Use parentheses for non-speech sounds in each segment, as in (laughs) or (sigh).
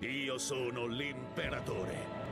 Io sono l'imperatore.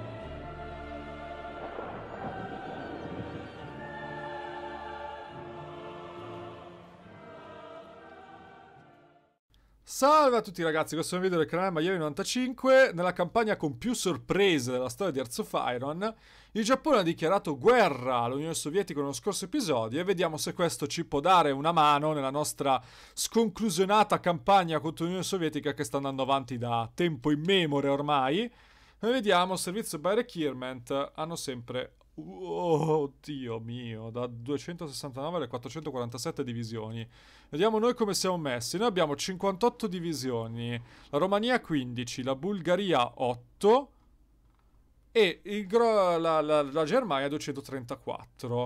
Salve a tutti ragazzi, questo è un video del canale Maiori95 Nella campagna con più sorprese della storia di Hearts of Iron Il Giappone ha dichiarato guerra all'Unione Sovietica nello scorso episodio E vediamo se questo ci può dare una mano nella nostra sconclusionata campagna contro l'Unione Sovietica Che sta andando avanti da tempo immemore ormai E vediamo servizio by requirement hanno sempre Oh Dio mio, da 269 alle 447 divisioni. Vediamo noi come siamo messi. Noi abbiamo 58 divisioni, la Romania 15, la Bulgaria 8 e la, la, la, Germania 234.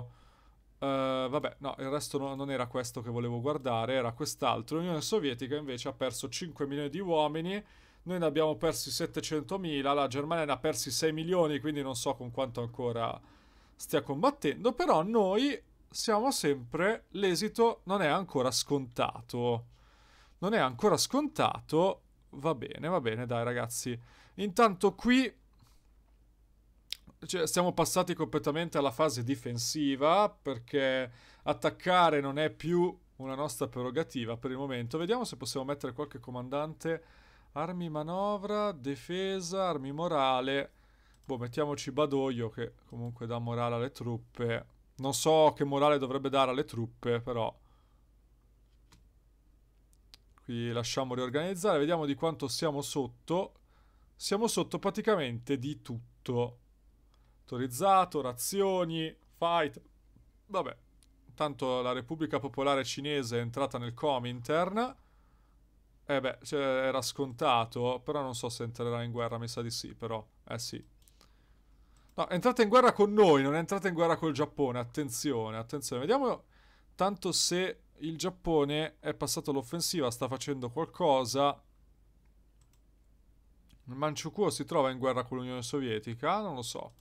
Uh, eh, vabbè, no, il resto no, non era questo che volevo guardare, era quest'altro. L'Unione Sovietica invece ha perso 5 milioni di uomini noi ne abbiamo persi 700.000, la Germania ne ha persi 6 milioni, quindi non so con quanto ancora stia combattendo, però noi siamo sempre l'esito non è ancora scontato. Non è ancora scontato. Va bene, va bene, dai ragazzi. Intanto qui cioè, siamo passati completamente alla fase difensiva perché attaccare non è più una nostra prerogativa per il momento. Vediamo se possiamo mettere qualche comandante. Armi manovra, difesa, armi morale. Boh, mettiamoci Badoglio che comunque dà morale alle truppe. Non so che morale dovrebbe dare alle truppe, però... Qui lasciamo riorganizzare, vediamo di quanto siamo sotto. Siamo sotto praticamente di tutto. Autorizzato, razioni, fight... Vabbè, tanto la Repubblica Popolare Cinese è entrata nel Comintern. Eh beh, cioè, era scontato, però non so se entrerà in guerra, mi sa di sì, però... Eh sì, No, entrate in guerra con noi, non entrate in guerra col Giappone. Attenzione, attenzione. Vediamo tanto se il Giappone è passato all'offensiva, sta facendo qualcosa. Il Manciukuo si trova in guerra con l'Unione Sovietica? Non lo so.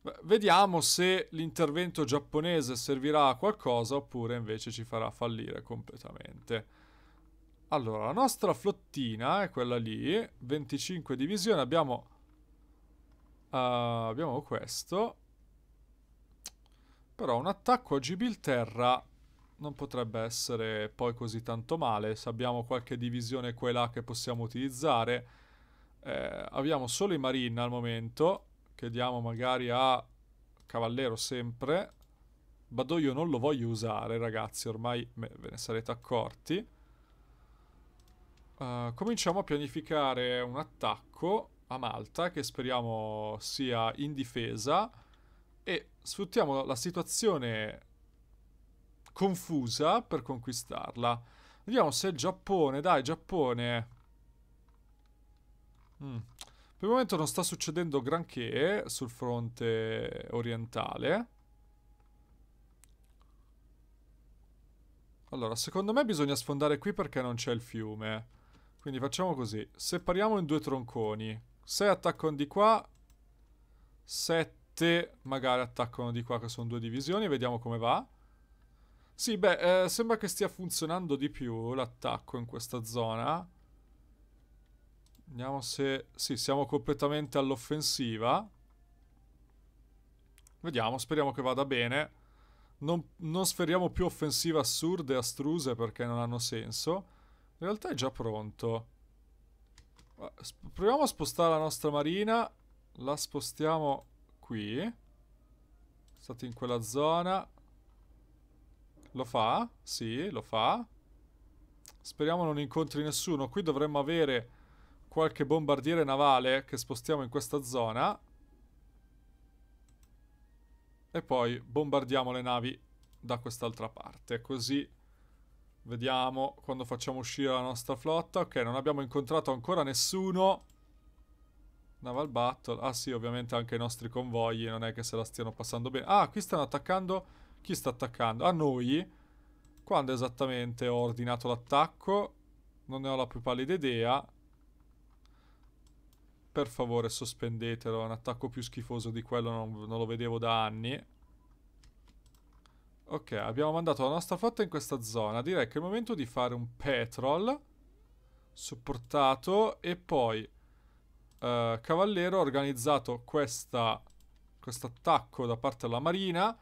Beh, vediamo se l'intervento giapponese servirà a qualcosa oppure invece ci farà fallire completamente. Allora, la nostra flottina è quella lì, 25 divisioni, abbiamo Uh, abbiamo questo. Però un attacco a Gibilterra non potrebbe essere poi così tanto male. Se abbiamo qualche divisione qua e là che possiamo utilizzare. Eh, abbiamo solo i marine al momento. Che diamo magari a Cavallero sempre. Bado io non lo voglio usare, ragazzi. Ormai ve ne sarete accorti. Uh, cominciamo a pianificare un attacco a Malta, che speriamo sia in difesa, e sfruttiamo la situazione confusa per conquistarla. Vediamo se il Giappone, dai Giappone... Mm. Per il momento non sta succedendo granché sul fronte orientale. Allora, secondo me bisogna sfondare qui perché non c'è il fiume. Quindi facciamo così. Separiamo in due tronconi. 6 attaccano di qua, 7 magari attaccano di qua che sono due divisioni, vediamo come va. Sì, beh, eh, sembra che stia funzionando di più l'attacco in questa zona. Vediamo se... Sì, siamo completamente all'offensiva. Vediamo, speriamo che vada bene. Non, non sferiamo più offensive assurde e astruse perché non hanno senso. In realtà è già pronto. Proviamo a spostare la nostra marina. La spostiamo qui. State in quella zona. Lo fa? Sì, lo fa. Speriamo non incontri nessuno. Qui dovremmo avere qualche bombardiere navale che spostiamo in questa zona. E poi bombardiamo le navi da quest'altra parte. Così Vediamo quando facciamo uscire la nostra flotta. Ok, non abbiamo incontrato ancora nessuno. Naval Battle. Ah sì, ovviamente anche i nostri convogli non è che se la stiano passando bene. Ah, qui stanno attaccando... Chi sta attaccando? A noi. Quando esattamente ho ordinato l'attacco? Non ne ho la più pallida idea. Per favore sospendetelo, è un attacco più schifoso di quello non, non lo vedevo da anni. Ok, abbiamo mandato la nostra flotta in questa zona. Direi che è il momento di fare un petrol supportato e poi eh, Cavallero ha organizzato questo attacco da parte della Marina.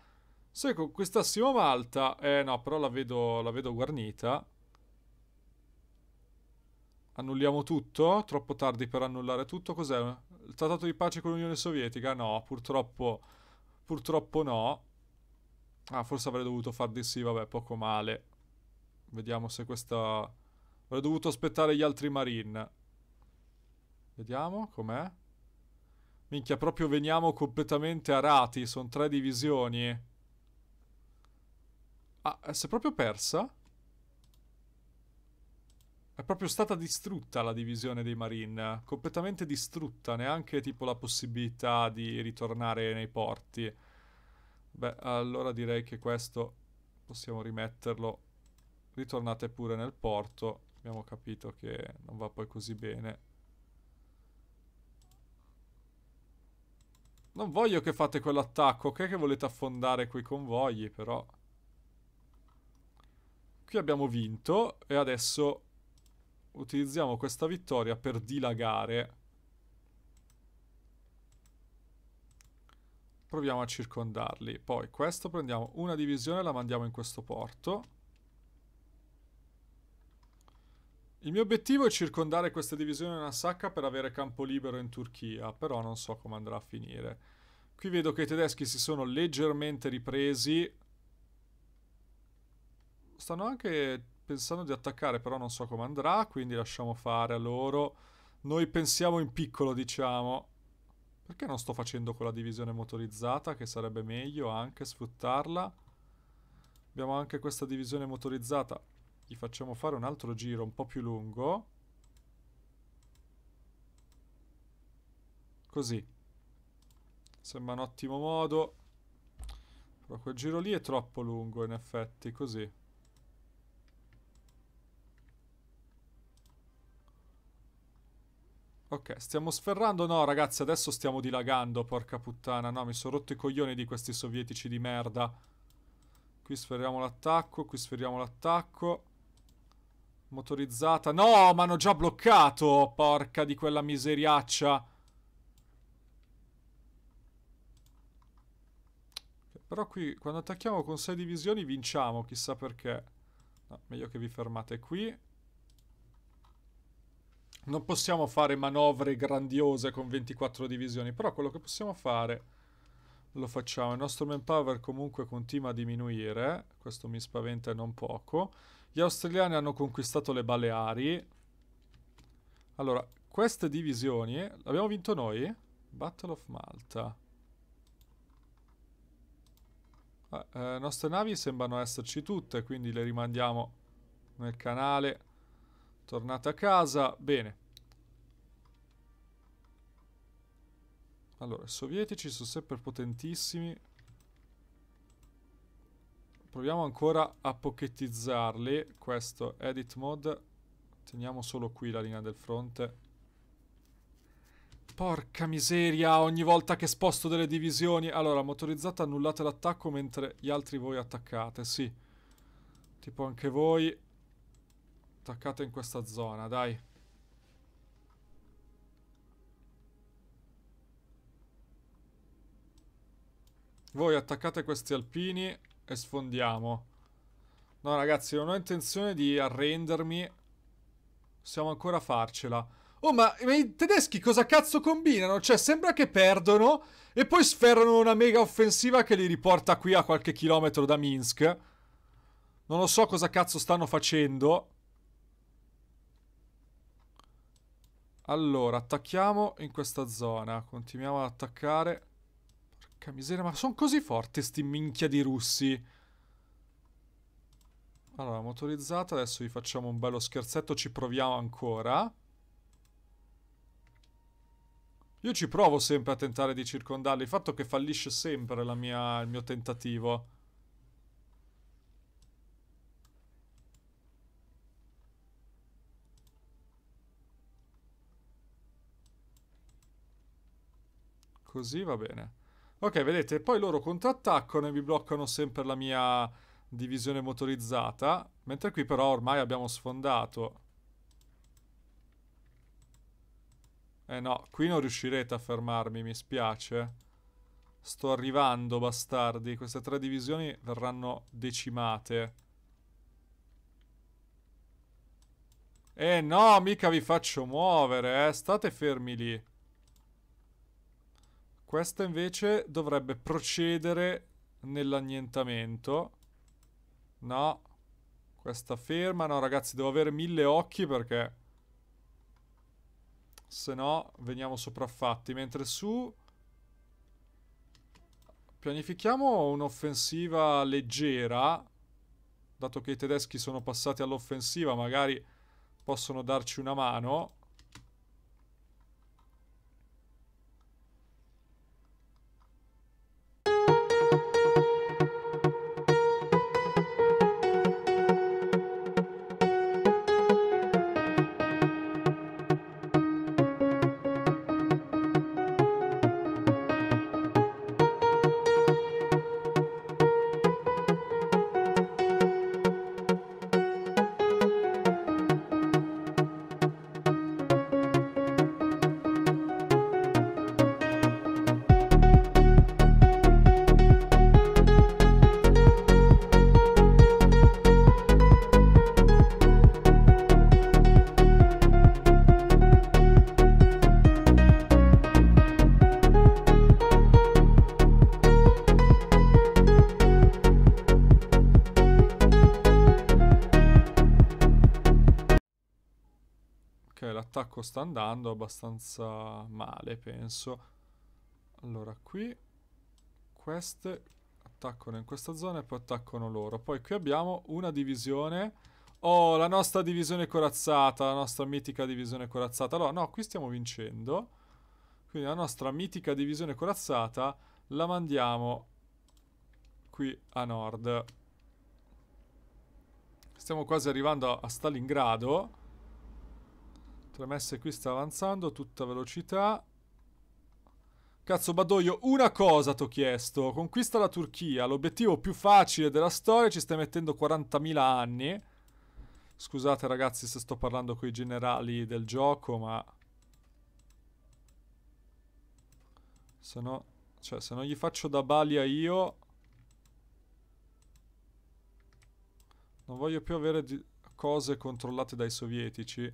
Se conquistassimo Malta... Eh no, però la vedo, la vedo guarnita. Annulliamo tutto? Troppo tardi per annullare tutto? Cos'è? Il trattato di pace con l'Unione Sovietica? No, purtroppo... Purtroppo no. Ah, forse avrei dovuto far di sì, vabbè, poco male. Vediamo se questa... Avrei dovuto aspettare gli altri marine. Vediamo com'è. Minchia, proprio veniamo completamente arati. Sono tre divisioni. Ah, eh, si è proprio persa? È proprio stata distrutta la divisione dei marine. Completamente distrutta. Neanche tipo la possibilità di ritornare nei porti. Beh, allora direi che questo possiamo rimetterlo. Ritornate pure nel porto. Abbiamo capito che non va poi così bene. Non voglio che fate quell'attacco, ok che volete affondare quei convogli, però... Qui abbiamo vinto e adesso utilizziamo questa vittoria per dilagare proviamo a circondarli. Poi questo prendiamo una divisione e la mandiamo in questo porto. Il mio obiettivo è circondare questa divisione in una sacca per avere campo libero in Turchia, però non so come andrà a finire. Qui vedo che i tedeschi si sono leggermente ripresi. Stanno anche pensando di attaccare, però non so come andrà, quindi lasciamo fare a loro. Noi pensiamo in piccolo, diciamo. Perché non sto facendo quella divisione motorizzata che sarebbe meglio anche sfruttarla? Abbiamo anche questa divisione motorizzata. Gli facciamo fare un altro giro un po' più lungo. Così. Sembra un ottimo modo. Però quel giro lì è troppo lungo in effetti, così. Ok, stiamo sferrando? No, ragazzi, adesso stiamo dilagando, porca puttana. No, mi sono rotto i coglioni di questi sovietici di merda. Qui sferriamo l'attacco, qui sferriamo l'attacco. Motorizzata. No, ma hanno già bloccato, porca di quella miseriaccia. Però qui, quando attacchiamo con sei divisioni, vinciamo, chissà perché. No, meglio che vi fermate qui non possiamo fare manovre grandiose con 24 divisioni, però quello che possiamo fare lo facciamo. Il nostro manpower comunque continua a diminuire, questo mi spaventa non poco. Gli australiani hanno conquistato le Baleari. Allora, queste divisioni l'abbiamo vinto noi? Battle of Malta. Ah, eh, le eh, nostre navi sembrano esserci tutte, quindi le rimandiamo nel canale Tornate a casa, bene. Allora, i sovietici sono sempre potentissimi. Proviamo ancora a pochettizzarli. Questo, edit mode. Teniamo solo qui la linea del fronte. Porca miseria, ogni volta che sposto delle divisioni. Allora, motorizzata annullate l'attacco mentre gli altri voi attaccate, sì. Tipo anche voi attaccato in questa zona, dai. Voi attaccate questi alpini e sfondiamo. No, ragazzi, non ho intenzione di arrendermi. Possiamo ancora farcela. Oh, ma, i tedeschi cosa cazzo combinano? Cioè, sembra che perdono e poi sferrano una mega offensiva che li riporta qui a qualche chilometro da Minsk. Non lo so cosa cazzo stanno facendo. Allora, attacchiamo in questa zona. Continuiamo ad attaccare. Porca miseria, ma sono così forti sti minchia di russi. Allora, motorizzata. Adesso vi facciamo un bello scherzetto. Ci proviamo ancora. Io ci provo sempre a tentare di circondarli. Il fatto è che fallisce sempre mia, il mio tentativo. Così va bene. Ok, vedete, poi loro contrattaccano e vi bloccano sempre la mia divisione motorizzata, mentre qui però ormai abbiamo sfondato. Eh no, qui non riuscirete a fermarmi, mi spiace. Sto arrivando, bastardi. Queste tre divisioni verranno decimate. Eh no, mica vi faccio muovere, eh. State fermi lì. Questa invece dovrebbe procedere nell'annientamento. No. Questa ferma. No, ragazzi, devo avere mille occhi perché... Se no, veniamo sopraffatti. Mentre su... Pianifichiamo un'offensiva leggera. Dato che i tedeschi sono passati all'offensiva, magari possono darci una mano. attacco sta andando abbastanza male, penso. Allora, qui queste attaccano in questa zona e poi attaccano loro. Poi qui abbiamo una divisione. Oh, la nostra divisione corazzata, la nostra mitica divisione corazzata. Allora, no, qui stiamo vincendo. Quindi la nostra mitica divisione corazzata la mandiamo qui a nord. Stiamo quasi arrivando a Stalingrado. Premesse qui sta avanzando a tutta velocità. Cazzo Badoglio, una cosa ti ho chiesto. Conquista la Turchia, l'obiettivo più facile della storia, ci stai mettendo 40.000 anni. Scusate ragazzi se sto parlando con i generali del gioco, ma... Se no... Cioè, se non gli faccio da balia io... Non voglio più avere cose controllate dai sovietici.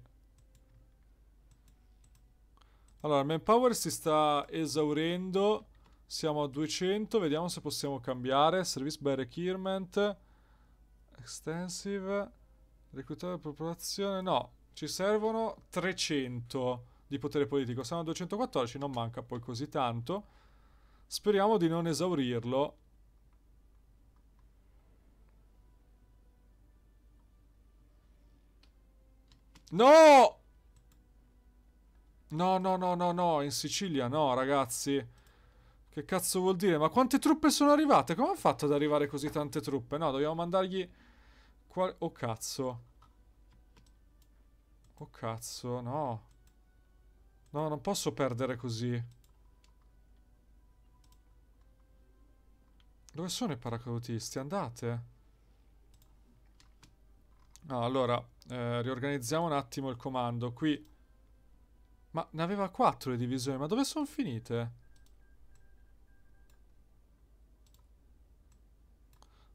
Allora, manpower si sta esaurendo. Siamo a 200. Vediamo se possiamo cambiare. Service by requirement. Extensive. Reclutare la popolazione. No, ci servono 300 di potere politico. Siamo a 214, non manca poi così tanto. Speriamo di non esaurirlo. No! No, no, no, no, no, in Sicilia no, ragazzi. Che cazzo vuol dire? Ma quante truppe sono arrivate? Come hanno fatto ad arrivare così tante truppe? No, dobbiamo mandargli... Qual... Oh, cazzo. Oh, cazzo, no. No, non posso perdere così. Dove sono i paracadutisti? Andate. No, allora, eh, riorganizziamo un attimo il comando. Qui... Ma ne aveva quattro le divisioni, ma dove sono finite?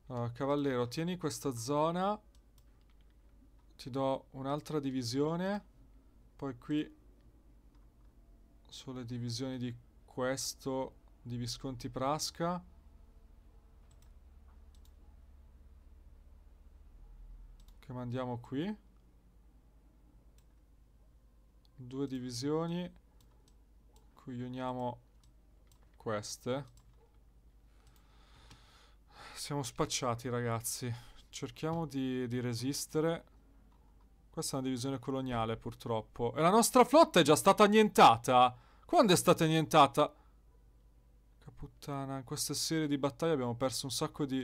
Allora, ah, cavallero, tieni questa zona. Ti do un'altra divisione. Poi qui sulle divisioni di questo di Visconti Prasca. Che mandiamo qui due divisioni cui uniamo queste siamo spacciati ragazzi cerchiamo di, di resistere questa è una divisione coloniale purtroppo e la nostra flotta è già stata annientata quando è stata annientata puttana, in questa serie di battaglie abbiamo perso un sacco di...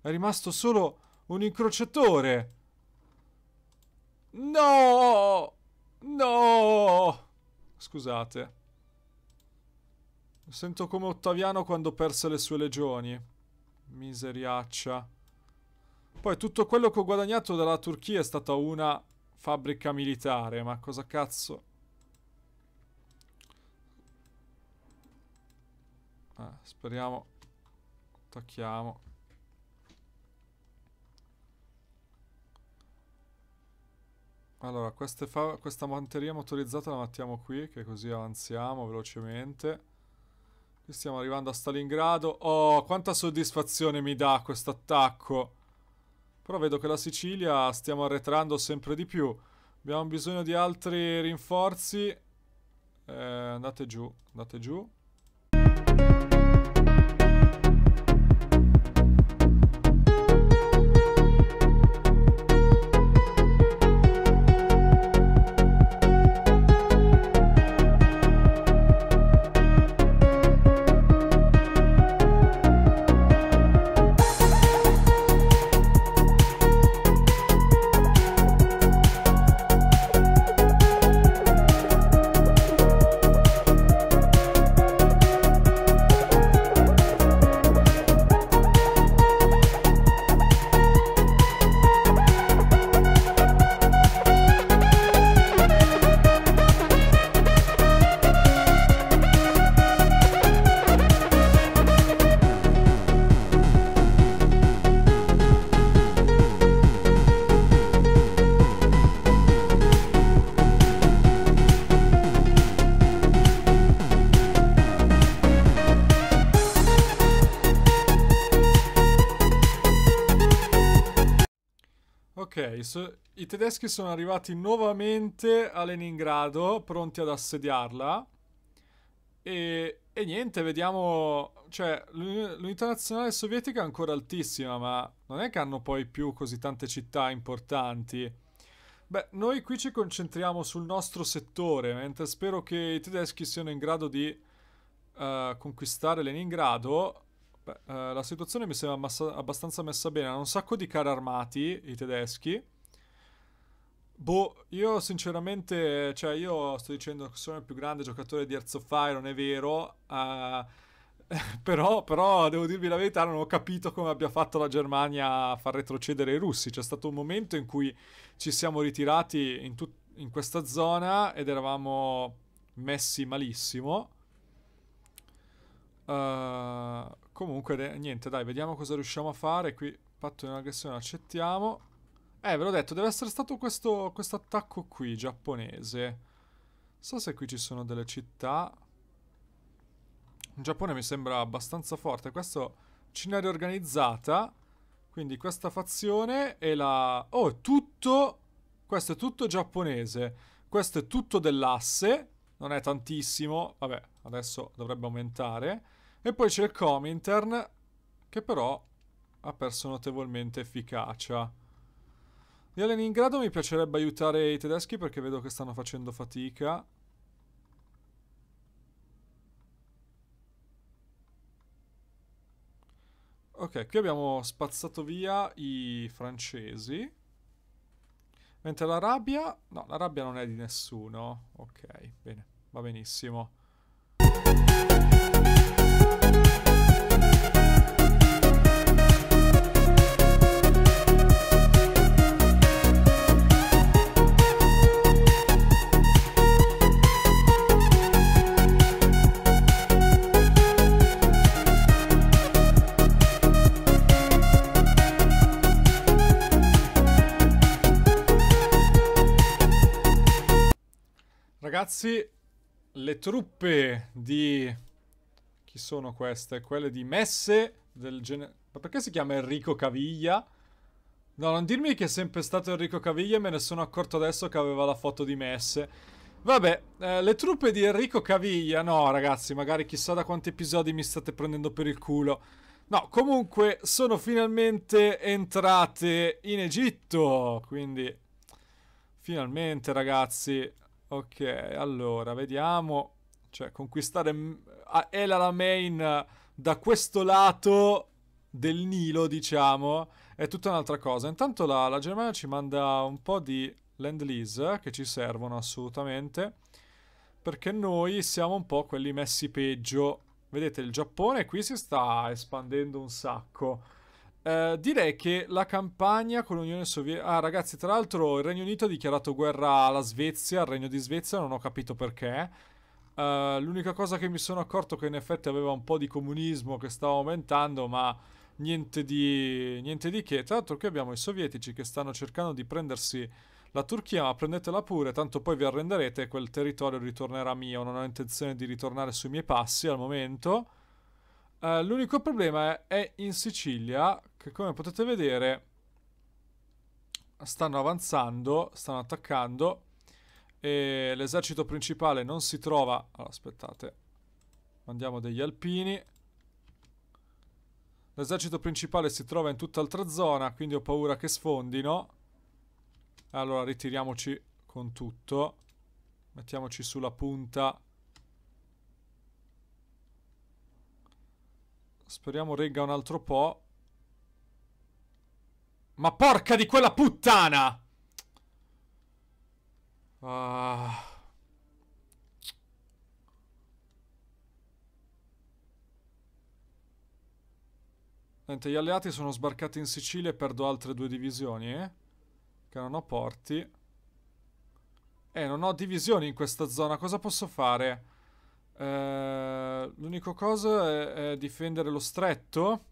È rimasto solo un incrociatore! No! No! Scusate. Mi sento come Ottaviano quando perse le sue legioni. Miseriaccia. Poi tutto quello che ho guadagnato dalla Turchia è stata una fabbrica militare, ma cosa cazzo? Eh, speriamo. Attacchiamo. Allora, questa manteria motorizzata la mettiamo qui, che così avanziamo velocemente. Qui stiamo arrivando a Stalingrado. Oh, quanta soddisfazione mi dà questo attacco. Però vedo che la Sicilia stiamo arretrando sempre di più. Abbiamo bisogno di altri rinforzi. Eh, andate giù, andate giù. so- i tedeschi sono arrivati nuovamente a Leningrado, pronti ad assediarla. E, e niente, vediamo. Cioè, l'unità nazionale sovietica è ancora altissima, ma non è che hanno poi più così tante città importanti. Beh, noi qui ci concentriamo sul nostro settore, mentre spero che i tedeschi siano in grado di uh, conquistare Leningrado. Beh, uh, la situazione mi sembra massa- abbastanza messa bene. Hanno un sacco di carri armati i tedeschi. Boh, io sinceramente, cioè io sto dicendo che sono il più grande giocatore di Earth of Fire, non è vero, uh, (laughs) però, però, devo dirvi la verità, non ho capito come abbia fatto la Germania a far retrocedere i russi. C'è stato un momento in cui ci siamo ritirati in, tut- in questa zona ed eravamo messi malissimo. Uh, comunque, niente, dai, vediamo cosa riusciamo a fare. Qui patto di un'aggressione accettiamo. Eh, ve l'ho detto, deve essere stato questo quest attacco qui, giapponese. So se qui ci sono delle città. In Giappone mi sembra abbastanza forte. Questo Cina riorganizzata. Quindi questa fazione e la... Oh, è tutto... Questo è tutto giapponese. Questo è tutto dell'asse. Non è tantissimo. Vabbè, adesso dovrebbe aumentare. E poi c'è il Comintern, che però ha perso notevolmente efficacia. Di Leningrado mi piacerebbe aiutare i tedeschi perché vedo che stanno facendo fatica. Ok, qui abbiamo spazzato via i francesi. Mentre la rabbia... No, la rabbia non è di nessuno. Ok, bene, va benissimo. ragazzi, le truppe di... Chi sono queste? Quelle di Messe del genere... Ma perché si chiama Enrico Caviglia? No, non dirmi che è sempre stato Enrico Caviglia e me ne sono accorto adesso che aveva la foto di Messe. Vabbè, eh, le truppe di Enrico Caviglia... No, ragazzi, magari chissà da quanti episodi mi state prendendo per il culo. No, comunque sono finalmente entrate in Egitto, quindi... Finalmente, ragazzi, Ok, allora, vediamo. Cioè, conquistare ah, Ela la main da questo lato del Nilo, diciamo, è tutta un'altra cosa. Intanto la, la Germania ci manda un po' di land lease che ci servono assolutamente perché noi siamo un po' quelli messi peggio. Vedete, il Giappone qui si sta espandendo un sacco. Eh, direi che la campagna con l'Unione Sovietica. Ah, ragazzi, tra l'altro il Regno Unito ha dichiarato guerra alla Svezia, al Regno di Svezia, non ho capito perché. Eh, l'unica cosa che mi sono accorto è che in effetti aveva un po' di comunismo che stava aumentando, ma niente di, niente di che. Tra l'altro, qui abbiamo i sovietici che stanno cercando di prendersi la Turchia, ma prendetela pure, tanto poi vi arrenderete e quel territorio ritornerà mio. Non ho intenzione di ritornare sui miei passi al momento. Eh, l'unico problema è, è in Sicilia, che come potete vedere stanno avanzando, stanno attaccando e l'esercito principale non si trova... Allora, aspettate, mandiamo degli alpini. L'esercito principale si trova in tutt'altra zona, quindi ho paura che sfondino. Allora, ritiriamoci con tutto. Mettiamoci sulla punta Speriamo regga un altro po'. Ma porca di quella puttana! Ah... Niente, gli alleati sono sbarcati in Sicilia e perdo altre due divisioni, eh? Che non ho porti. Eh, non ho divisioni in questa zona, cosa posso fare? Eh, l'unico cosa è, è, difendere lo stretto.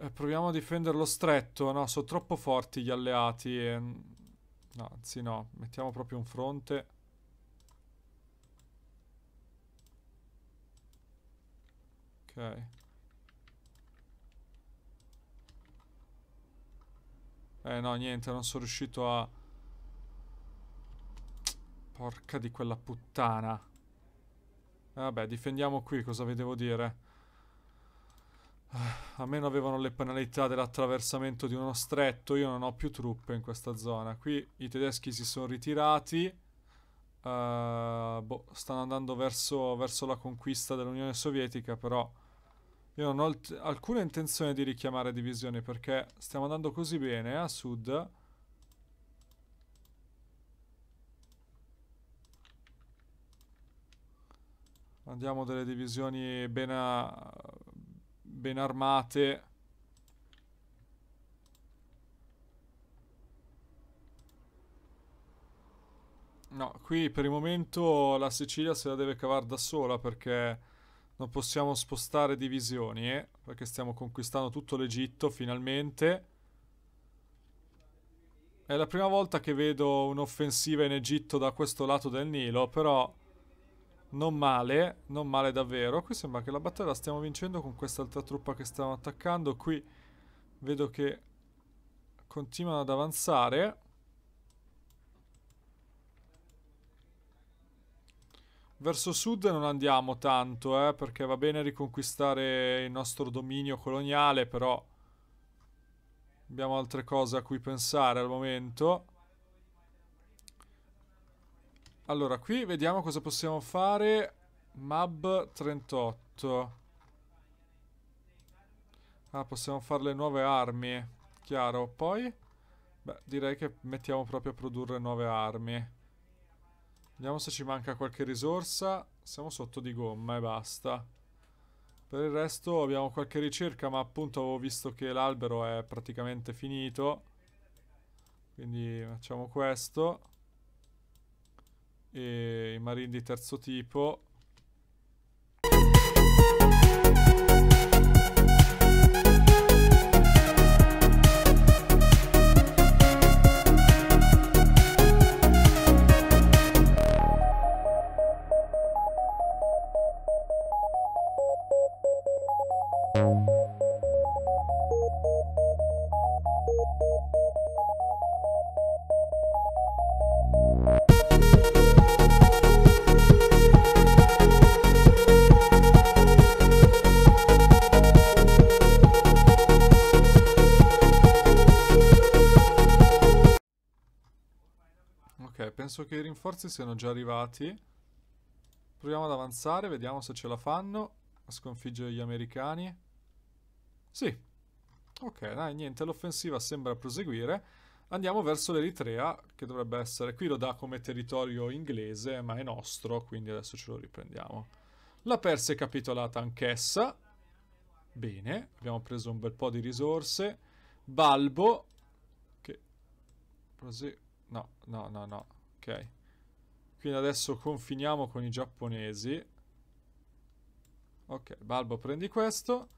Eh, proviamo a difendere lo stretto. No, sono troppo forti gli alleati. Mm, no, anzi no, mettiamo proprio un fronte. Ok. Eh no, niente, non sono riuscito a... Porca di quella puttana. Vabbè, difendiamo qui, cosa vi devo dire? Ah, a meno avevano le penalità dell'attraversamento di uno stretto, io non ho più truppe in questa zona. Qui i tedeschi si sono ritirati, uh, boh, stanno andando verso, verso la conquista dell'Unione Sovietica, però io non ho alcuna intenzione di richiamare divisioni perché stiamo andando così bene eh, a sud... Mandiamo delle divisioni ben, a... ben armate. No, qui per il momento la Sicilia se la deve cavare da sola perché non possiamo spostare divisioni, eh? perché stiamo conquistando tutto l'Egitto finalmente. È la prima volta che vedo un'offensiva in Egitto da questo lato del Nilo, però non male, non male davvero. Qui sembra che la battaglia la stiamo vincendo con quest'altra truppa che stiamo attaccando. Qui vedo che continuano ad avanzare. Verso sud non andiamo tanto, eh, perché va bene riconquistare il nostro dominio coloniale, però abbiamo altre cose a cui pensare al momento. Allora, qui vediamo cosa possiamo fare. Mab 38. Ah, possiamo fare le nuove armi. Chiaro. Poi, beh, direi che mettiamo proprio a produrre nuove armi. Vediamo se ci manca qualche risorsa. Siamo sotto di gomma e basta. Per il resto abbiamo qualche ricerca, ma appunto avevo visto che l'albero è praticamente finito. Quindi facciamo questo e i marini di terzo tipo rinforzi siano già arrivati. Proviamo ad avanzare, vediamo se ce la fanno a sconfiggere gli americani. Sì. Ok, dai, niente, l'offensiva sembra proseguire. Andiamo verso l'Eritrea, che dovrebbe essere... Qui lo dà come territorio inglese, ma è nostro, quindi adesso ce lo riprendiamo. La Persia è capitolata anch'essa. Bene, abbiamo preso un bel po' di risorse. Balbo, che... Così... No, no, no, no. Ok. Quindi adesso confiniamo con i giapponesi. Ok, Balbo prendi questo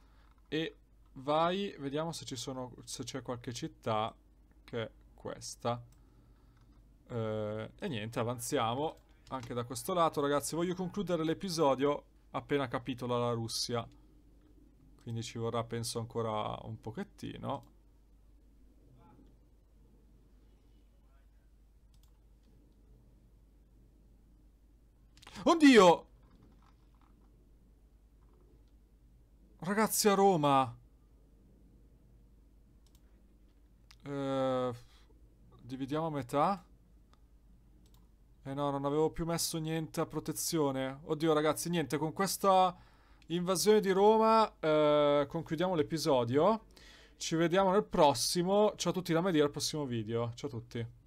e vai, vediamo se c'è qualche città che è questa. Eh, e niente, avanziamo anche da questo lato, ragazzi. Voglio concludere l'episodio appena capitola la Russia. Quindi ci vorrà, penso, ancora un pochettino. Oddio! Ragazzi a Roma. Eh, dividiamo a metà. Eh no, non avevo più messo niente a protezione. Oddio ragazzi, niente, con questa invasione di Roma eh, concludiamo l'episodio. Ci vediamo nel prossimo. Ciao a tutti da me al prossimo video. Ciao a tutti.